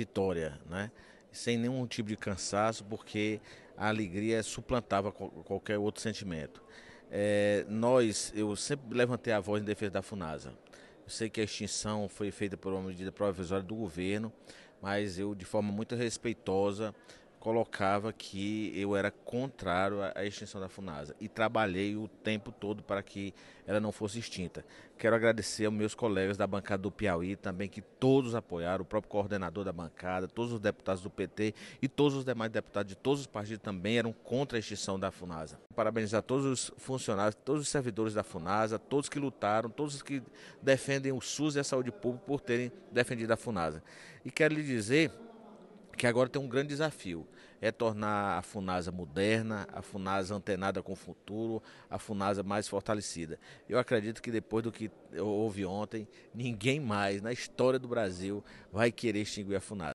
vitória, né? sem nenhum tipo de cansaço, porque a alegria suplantava qualquer outro sentimento. É, nós, eu sempre levantei a voz em defesa da FUNASA. Eu sei que a extinção foi feita por uma medida provisória do governo, mas eu, de forma muito respeitosa, colocava que eu era contrário à extinção da FUNASA e trabalhei o tempo todo para que ela não fosse extinta. Quero agradecer aos meus colegas da bancada do Piauí também, que todos apoiaram, o próprio coordenador da bancada, todos os deputados do PT e todos os demais deputados de todos os partidos também eram contra a extinção da FUNASA. Parabenizar todos os funcionários, todos os servidores da FUNASA, todos que lutaram, todos os que defendem o SUS e a saúde pública por terem defendido a FUNASA. E quero lhe dizer que agora tem um grande desafio. É tornar a FUNASA moderna, a FUNASA antenada com o futuro, a FUNASA mais fortalecida. Eu acredito que depois do que houve ontem, ninguém mais na história do Brasil vai querer extinguir a FUNASA.